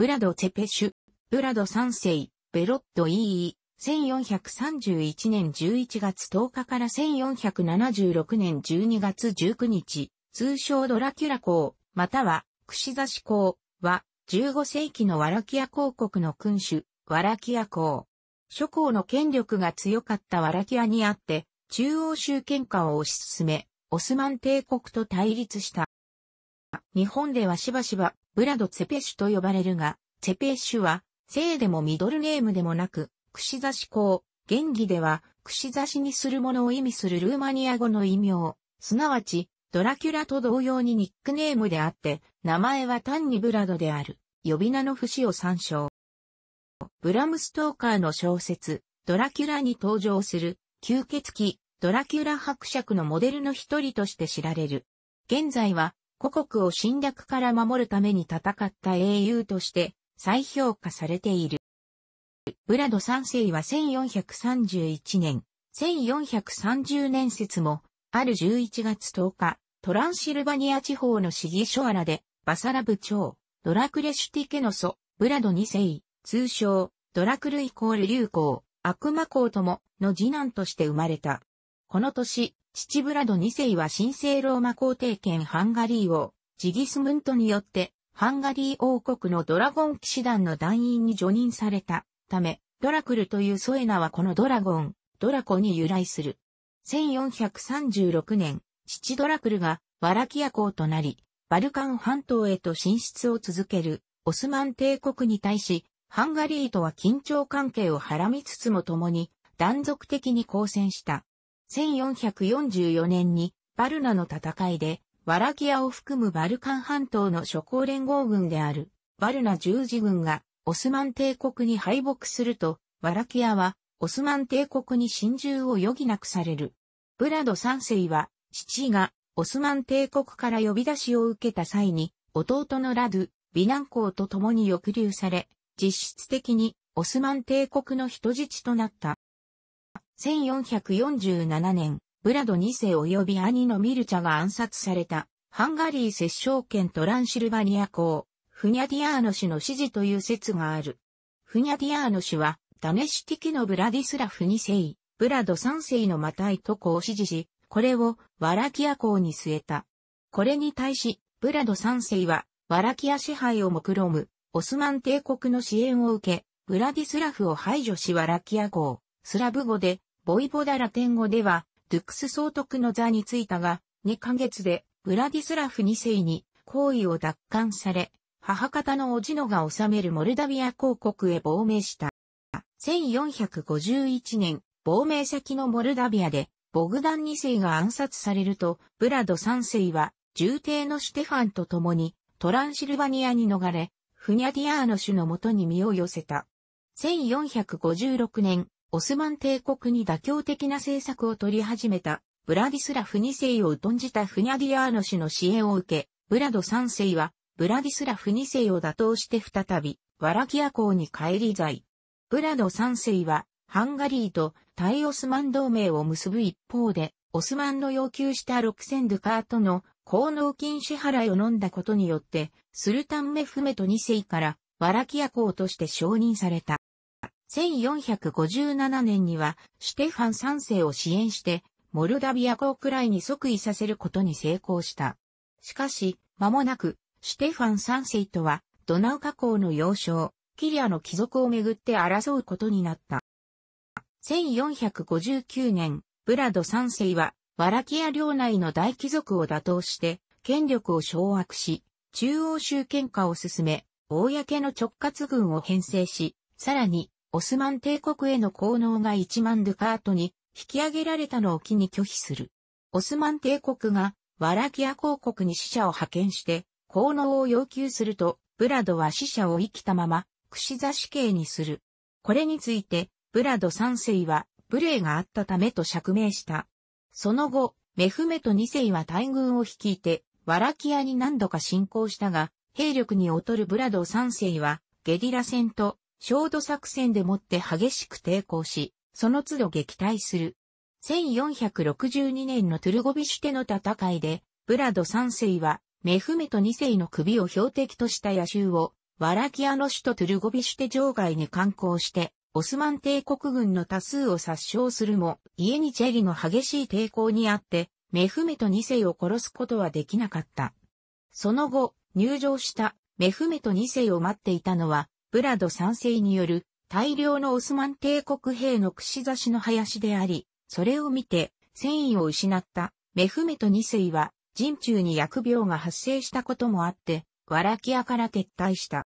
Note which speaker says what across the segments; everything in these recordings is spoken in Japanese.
Speaker 1: ブラド・チェペシュ、ブラド3世、ベロッド・イー、イ、1431年11月10日から1476年12月19日、通称ドラキュラ公、または、串刺シ公は、15世紀のワラキア公国の君主、ワラキア公。諸公の権力が強かったワラキアにあって、中央集権化を推し進め、オスマン帝国と対立した。日本ではしばしばブラド・ツェペシュと呼ばれるが、ツェペシュは、姓でもミドルネームでもなく、串刺し公、原義では、串刺しにするものを意味するルーマニア語の異名、すなわち、ドラキュラと同様にニックネームであって、名前は単にブラドである、呼び名の節を参照。ブラムストーカーの小説、ドラキュラに登場する、吸血鬼、ドラキュラ伯爵のモデルの一人として知られる。現在は、古国を侵略から守るために戦った英雄として再評価されている。ブラド3世は1431年、1430年説も、ある11月10日、トランシルバニア地方の市議所アラで、バサラ部長、ドラクレシュティケノソ、ブラド2世、通称、ドラクルイコール流行、悪魔公とも、の次男として生まれた。この年、父ブラド2世は神聖ローマ皇帝権ハンガリー王、ジギスムントによって、ハンガリー王国のドラゴン騎士団の団員に除任されたため、ドラクルというソエナはこのドラゴン、ドラコに由来する。1436年、父ドラクルがワラキア公となり、バルカン半島へと進出を続けるオスマン帝国に対し、ハンガリーとは緊張関係をはらみつつも共に断続的に交戦した。1444年にバルナの戦いで、ワラキアを含むバルカン半島の諸侯連合軍である、バルナ十字軍がオスマン帝国に敗北すると、ワラキアはオスマン帝国に侵入を余儀なくされる。ブラド三世は、父がオスマン帝国から呼び出しを受けた際に、弟のラドゥ、美南公と共に抑留され、実質的にオスマン帝国の人質となった。1447年、ブラド2世及び兄のミルチャが暗殺された、ハンガリー摂政権トランシルバニア公、フニャディアーノ氏の指示という説がある。フニャディアーノ氏は、ダネシティキのブラディスラフ2世、ブラド3世のマタイト公を指示し、これをワラキア公に据えた。これに対し、ブラド3世は、ワラキア支配を目論む、オスマン帝国の支援を受け、ブラディスラフを排除しワラキア公、スラブ語で、ボイボダラテン語では、ドゥクス総督の座に着いたが、2ヶ月で、ブラディスラフ2世に、皇位を奪還され、母方のおじのが治めるモルダビア公国へ亡命した。1451年、亡命先のモルダビアで、ボグダン2世が暗殺されると、ブラド3世は、重帝のシュテファンと共に、トランシルバニアに逃れ、フニャディアーノ主のもとに身を寄せた。1456年、オスマン帝国に妥協的な政策を取り始めた、ブラディスラフ2世を疎んじたフニャディアーノ氏の支援を受け、ブラド3世は、ブラディスラフ2世を打倒して再び、ワラキア公に帰り在。ブラド3世は、ハンガリーと対オスマン同盟を結ぶ一方で、オスマンの要求した6000ドゥカートの高納金支払いを飲んだことによって、スルタンメフメト2世からワラキア公として承認された。1457年にはシュテファン三世を支援して、モルダビア公くらいに即位させることに成功した。しかし、間もなく、シュテファン三世とは、ドナウ河口の要衝、キリアの貴族をめぐって争うことになった。1459年、ブラド三世は、ワラキア領内の大貴族を打倒して、権力を掌握し、中央集権化を進め、公の直轄軍を編成し、さらに、オスマン帝国への効能が1万ドゥカートに引き上げられたのを機に拒否する。オスマン帝国がワラキア公国に死者を派遣して効能を要求すると、ブラドは死者を生きたまま、串刺死刑にする。これについて、ブラド3世は、無礼があったためと釈明した。その後、メフメト2世は大軍を率いて、ワラキアに何度か侵攻したが、兵力に劣るブラド3世は、ゲリラ戦と焦土作戦でもって激しく抵抗し、その都度撃退する。1462年のトゥルゴビシュテの戦いで、ブラド3世は、メフメト2世の首を標的とした野衆を、ワラキアの首都トゥルゴビシュテ城外に観光して、オスマン帝国軍の多数を殺傷するも、イエニチェリの激しい抵抗にあって、メフメト2世を殺すことはできなかった。その後、入城したメフメト2世を待っていたのは、ブラド3世による大量のオスマン帝国兵の串刺しの林であり、それを見て戦意を失ったメフメト2世は人中に薬病が発生したこともあって、ワラキアから撤退した。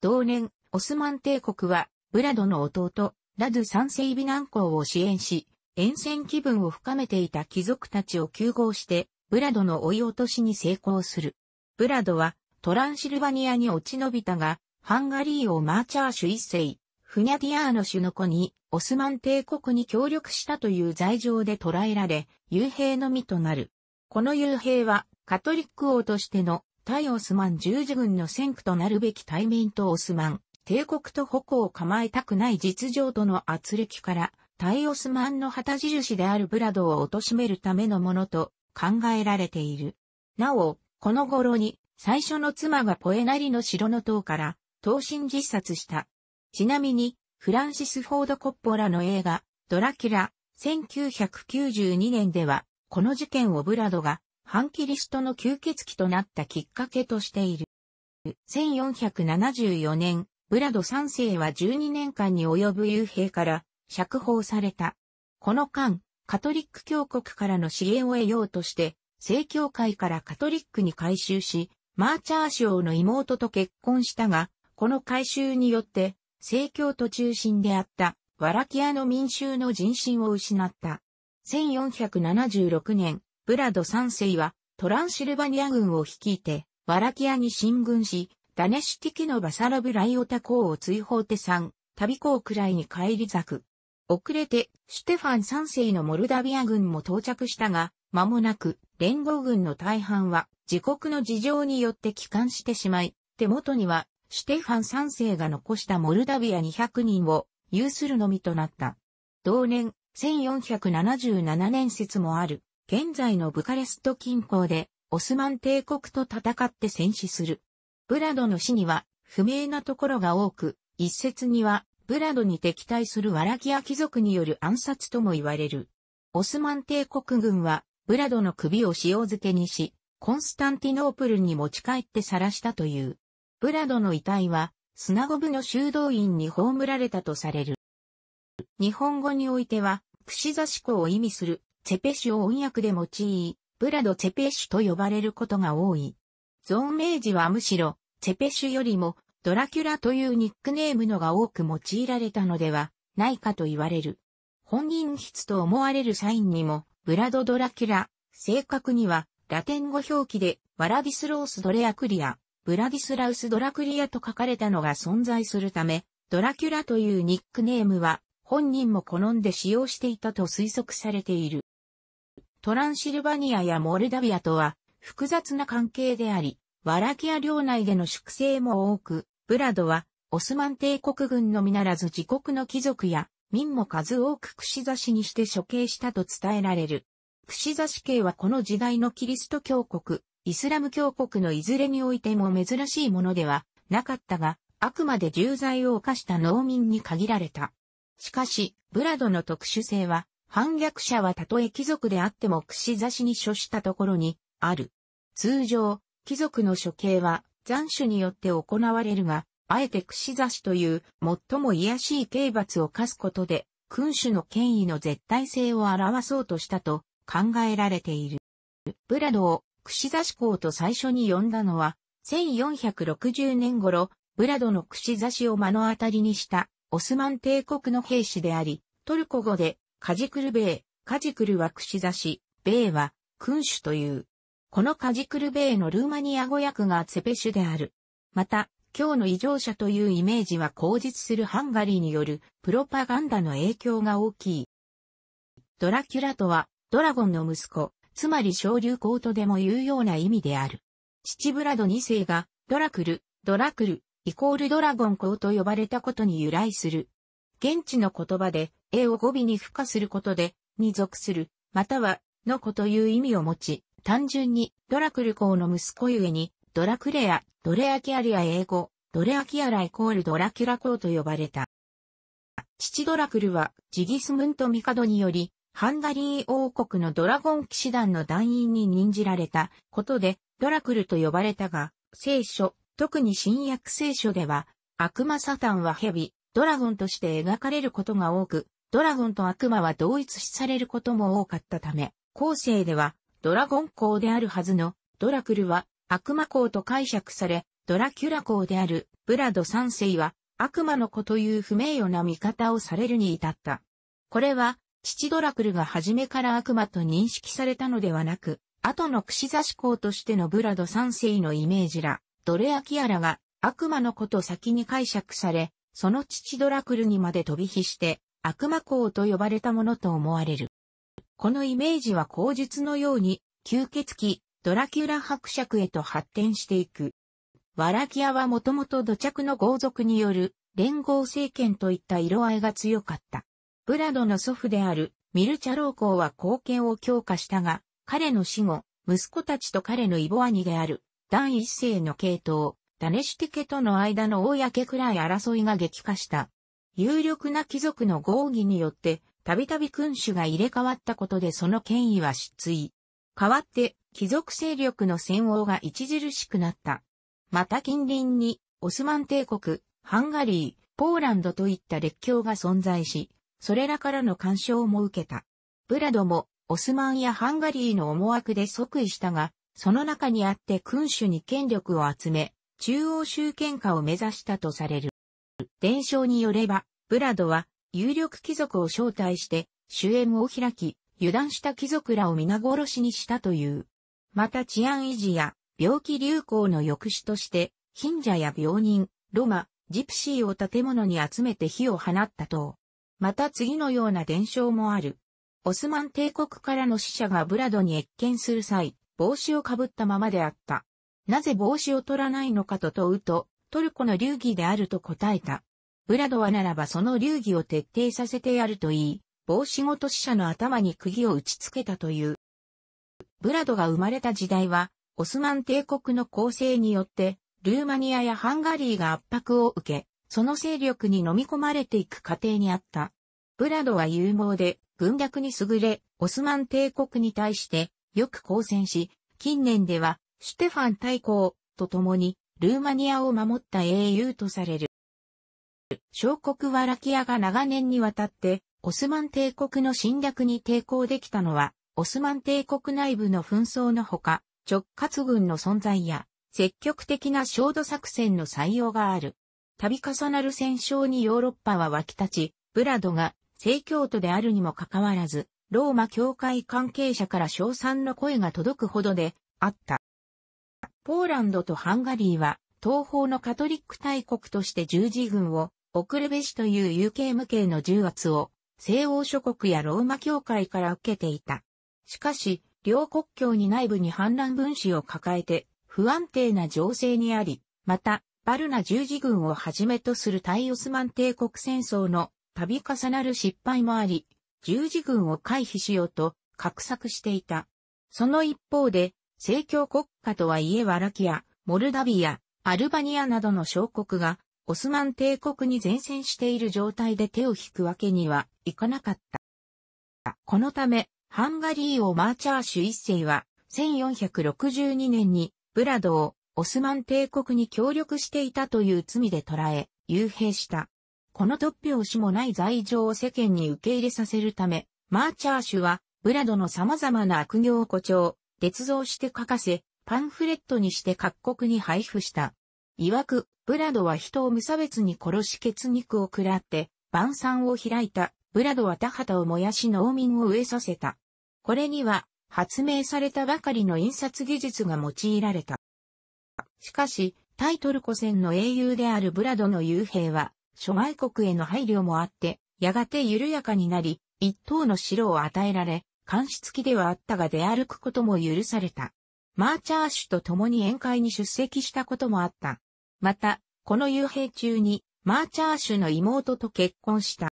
Speaker 1: 同年、オスマン帝国はブラドの弟、ラドゥ3世美南港を支援し、沿線気分を深めていた貴族たちを救護して、ブラドの追い落としに成功する。ブラドはトランシルバニアに落ち延びたが、ハンガリー王マーチャーシュ一世、フニャディアーノ種の子に、オスマン帝国に協力したという罪状で捕らえられ、幽閉のみとなる。この幽閉は、カトリック王としての対オスマン十字軍の先駆となるべき対面とオスマン、帝国と矛を構えたくない実情との圧力から、対オスマンの旗印であるブラドを貶めるためのものと考えられている。なお、この頃に、最初の妻がポエナリの城の塔から、投身自殺した。ちなみに、フランシス・フォード・コッポラの映画、ドラキュラ、1992年では、この事件をブラドが、反キリストの吸血鬼となったきっかけとしている。1474年、ブラド3世は12年間に及ぶ幽閉から釈放された。この間、カトリック教国からの支援を得ようとして、正教会からカトリックに改宗し、マーチャー賞の妹と結婚したが、この改修によって、政教と中心であった、ワラキアの民衆の人心を失った。1476年、ブラド3世は、トランシルバニア軍を率いて、ワラキアに進軍し、ダネシュティキのバサラブライオタ公を追放手ん、旅公くらいに帰り咲く。遅れて、シュテファン3世のモルダビア軍も到着したが、間もなく、連合軍の大半は、自国の事情によって帰還してしまい、手元には、シュテファン三世が残したモルダビア200人を有するのみとなった。同年、1477年説もある、現在のブカレスト近郊で、オスマン帝国と戦って戦死する。ブラドの死には、不明なところが多く、一説には、ブラドに敵対するワラキア貴族による暗殺とも言われる。オスマン帝国軍は、ブラドの首を塩漬けにし、コンスタンティノープルに持ち帰って晒したという。ブラドの遺体は、スナゴブの修道院に葬られたとされる。日本語においては、串刺し子を意味する、チェペシュを音訳で用い、ブラドチェペシュと呼ばれることが多い。存命時はむしろ、チェペシュよりも、ドラキュラというニックネームのが多く用いられたのでは、ないかと言われる。本人筆と思われるサインにも、ブラド・ドラキュラ、正確には、ラテン語表記で、ワラディスロース・ドレアクリア、ブラディスラウス・ドラクリアと書かれたのが存在するため、ドラキュラというニックネームは本人も好んで使用していたと推測されている。トランシルバニアやモルダビアとは複雑な関係であり、ワラキア領内での粛清も多く、ブラドはオスマン帝国軍のみならず自国の貴族や民も数多く串刺しにして処刑したと伝えられる。串刺し刑はこの時代のキリスト教国、イスラム教国のいずれにおいても珍しいものではなかったが、あくまで重罪を犯した農民に限られた。しかし、ブラドの特殊性は、反逆者はたとえ貴族であっても串刺しに処したところに、ある。通常、貴族の処刑は斬首によって行われるが、あえて串刺しという最も卑しい刑罰を課すことで、君主の権威の絶対性を表そうとしたと考えられている。ブラドを串刺し校と最初に呼んだのは、1460年頃、ブラドの串刺しを目の当たりにしたオスマン帝国の兵士であり、トルコ語でカジクルベイ、カジクルは串刺し、ベイは君主という。このカジクルベイのルーマニア語訳がツペシュである。また、今日の異常者というイメージは口実するハンガリーによるプロパガンダの影響が大きい。ドラキュラとはドラゴンの息子、つまり昇竜皇とでも言うような意味である。父ブラド2世が、ドラクル、ドラクル、イコールドラゴン校と呼ばれたことに由来する。現地の言葉で、絵を語尾に付加することで、に属する、または、の子という意味を持ち、単純に、ドラクル校の息子ゆえに、ドラクレア、ドレアキアリア英語、ドレアキアライコールドラキュラ校と呼ばれた。父ドラクルは、ジギスムント・ミカドにより、ハンガリー王国のドラゴン騎士団の団員に任じられたことで、ドラクルと呼ばれたが、聖書、特に新約聖書では、悪魔サタンは蛇、ドラゴンとして描かれることが多く、ドラゴンと悪魔は同一視されることも多かったため、後世では、ドラゴン公であるはずの、ドラクルは、悪魔公と解釈され、ドラキュラ公である、ブラド三世は、悪魔の子という不名誉な見方をされるに至った。これは、父ドラクルが初めから悪魔と認識されたのではなく、後の串刺し公としてのブラド三世のイメージら、ドレアキアラが悪魔のこと先に解釈され、その父ドラクルにまで飛び火して、悪魔公と呼ばれたものと思われる。このイメージは口述のように、吸血鬼、ドラキュラ伯爵へと発展していく。ワラキアはもともと土着の豪族による連合政権といった色合いが強かった。ブラドの祖父であるミルチャロー公は貢献を強化したが、彼の死後、息子たちと彼のイボアニである、第一世の系統、ダネシティケとの間の大けくらい争いが激化した。有力な貴族の合議によって、たびたび君主が入れ替わったことでその権威は失墜。代わって、貴族勢力の戦王が著しくなった。また近隣に、オスマン帝国、ハンガリー、ポーランドといった列強が存在し、それらからの干渉も受けた。ブラドも、オスマンやハンガリーの思惑で即位したが、その中にあって君主に権力を集め、中央集権化を目指したとされる。伝承によれば、ブラドは、有力貴族を招待して、主演を開き、油断した貴族らを皆殺しにしたという。また治安維持や病気流行の抑止として、貧者や病人、ロマ、ジプシーを建物に集めて火を放った等。また次のような伝承もある。オスマン帝国からの使者がブラドに越見する際、帽子をかぶったままであった。なぜ帽子を取らないのかと問うと、トルコの流儀であると答えた。ブラドはならばその流儀を徹底させてやると言い、帽子ごと死者の頭に釘を打ち付けたという。ブラドが生まれた時代は、オスマン帝国の構成によって、ルーマニアやハンガリーが圧迫を受け、その勢力に飲み込まれていく過程にあった。ブラドは有望で、軍略に優れ、オスマン帝国に対してよく抗戦し、近年では、シュテファン大公と共に、ルーマニアを守った英雄とされる。小国ワラキアが長年にわたって、オスマン帝国の侵略に抵抗できたのは、オスマン帝国内部の紛争のほか、直轄軍の存在や、積極的な焦土作戦の採用がある。度重なる戦勝にヨーロッパは沸き立ち、ブラドが聖教徒であるにもかかわらず、ローマ教会関係者から称賛の声が届くほどであった。ポーランドとハンガリーは東方のカトリック大国として十字軍を送るべしという有形無形の重圧を西欧諸国やローマ教会から受けていた。しかし、両国境に内部に反乱分子を抱えて不安定な情勢にあり、またバルナ十字軍をはじめとする対オスマン帝国戦争の度重なる失敗もあり、十字軍を回避しようと画策していた。その一方で、正教国家とはいえワラキア、モルダビア、アルバニアなどの小国が、オスマン帝国に前線している状態で手を引くわけにはいかなかった。このため、ハンガリー王マーチャーシュ一世は、1462年に、ブラドをオスマン帝国に協力していたという罪で捕らえ、幽閉した。この突拍子もない罪状を世間に受け入れさせるため、マーチャーシュは、ブラドの様々な悪行を誇張、捏造して書かせ、パンフレットにして各国に配布した。曰く、ブラドは人を無差別に殺し血肉を食らって、晩餐を開いた、ブラドは田畑を燃やし農民を植えさせた。これには、発明されたばかりの印刷技術が用いられた。しかし、対トルコ戦の英雄であるブラドの幽兵は、諸外国への配慮もあって、やがて緩やかになり、一等の城を与えられ、監視付きではあったが出歩くことも許された。マーチャーシュと共に宴会に出席したこともあった。また、この幽閉中に、マーチャーシュの妹と結婚した。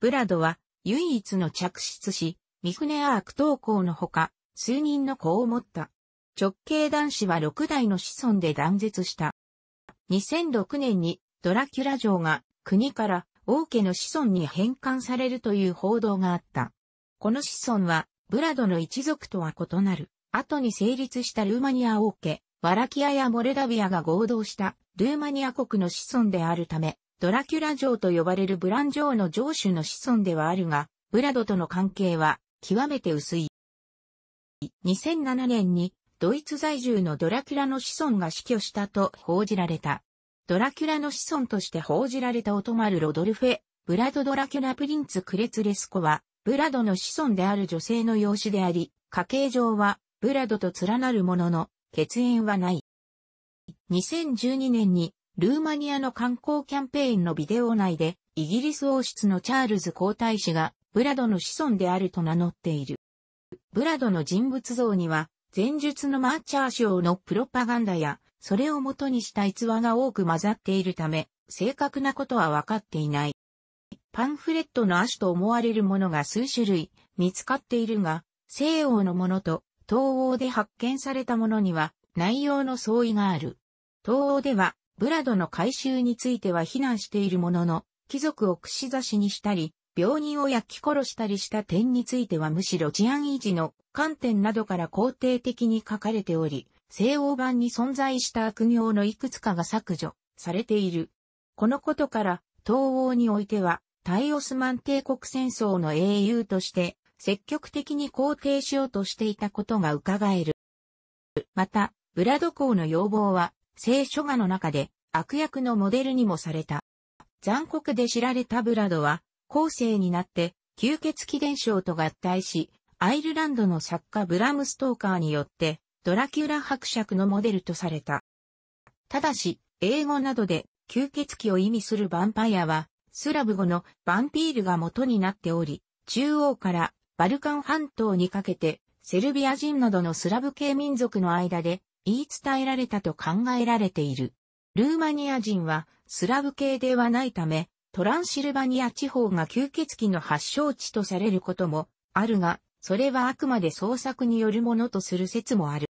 Speaker 1: ブラドは、唯一の嫡出し、ミフネアーク投稿のほか、数人の子を持った。直系男子は6代の子孫で断絶した。2006年にドラキュラ城が国から王家の子孫に返還されるという報道があった。この子孫はブラドの一族とは異なる。後に成立したルーマニア王家、ワラキアやモルダビアが合同したルーマニア国の子孫であるため、ドラキュラ城と呼ばれるブラン城の城主の子孫ではあるが、ブラドとの関係は極めて薄い。2007年にドイツ在住のドラキュラの子孫が死去したと報じられた。ドラキュラの子孫として報じられたオトマル・ロドルフェ、ブラド・ドラキュラ・プリンツ・クレツレスコは、ブラドの子孫である女性の養子であり、家系上は、ブラドと連なるものの、血縁はない。2012年に、ルーマニアの観光キャンペーンのビデオ内で、イギリス王室のチャールズ皇太子が、ブラドの子孫であると名乗っている。ブラドの人物像には、前述のマーチャー賞のプロパガンダや、それを元にした逸話が多く混ざっているため、正確なことは分かっていない。パンフレットの足と思われるものが数種類見つかっているが、西欧のものと東欧で発見されたものには内容の相違がある。東欧ではブラドの回収については非難しているものの、貴族を串刺しにしたり、病人を焼き殺したりした点についてはむしろ治安維持の観点などから肯定的に書かれており、西欧版に存在した悪行のいくつかが削除されている。このことから、東欧においては、タイオスマン帝国戦争の英雄として、積極的に肯定しようとしていたことが伺える。また、ブラド公の要望は、聖書画の中で悪役のモデルにもされた。残酷で知られたブラドは、後世になって吸血鬼伝承と合体し、アイルランドの作家ブラム・ストーカーによって、ドラキュラ伯爵のモデルとされた。ただし、英語などで吸血鬼を意味するヴァンパイアは、スラブ語のヴァンピールが元になっており、中央からバルカン半島にかけて、セルビア人などのスラブ系民族の間で言い伝えられたと考えられている。ルーマニア人はスラブ系ではないため、トランシルバニア地方が吸血鬼の発祥地とされることもあるが、それはあくまで創作によるものとする説もある。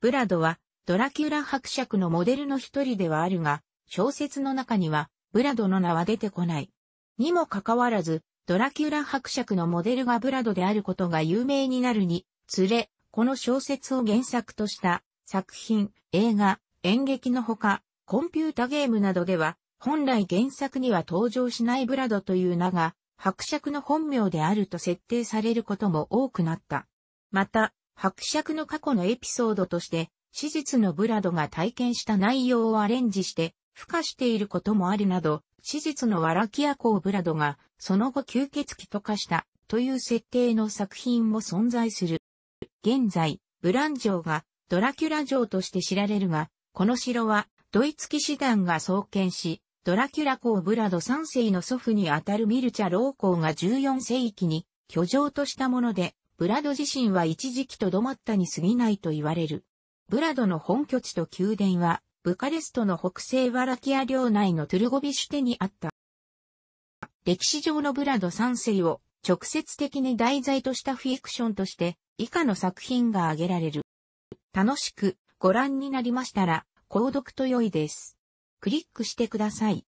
Speaker 1: ブラドは、ドラキュラ伯爵のモデルの一人ではあるが、小説の中には、ブラドの名は出てこない。にもかかわらず、ドラキュラ伯爵のモデルがブラドであることが有名になるに、つれ、この小説を原作とした作品、映画、演劇のほか、コンピュータゲームなどでは、本来原作には登場しないブラドという名が、伯爵の本名であると設定されることも多くなった。また、伯爵の過去のエピソードとして、史実のブラドが体験した内容をアレンジして、付加していることもあるなど、史実のワラキア公ブラドが、その後吸血鬼と化したという設定の作品も存在する。現在、ブラン城がドラキュラ城として知られるが、この城はドイツ騎士団が創建し、ドラキュラ公ブラド3世の祖父にあたるミルチャ老公が14世紀に居城としたもので、ブラド自身は一時期とどまったに過ぎないと言われる。ブラドの本拠地と宮殿は、ブカレストの北西ワラキア領内のトゥルゴビシュテにあった。歴史上のブラド3世を直接的に題材としたフィクションとして、以下の作品が挙げられる。楽しくご覧になりましたら、購読と良いです。クリックしてください。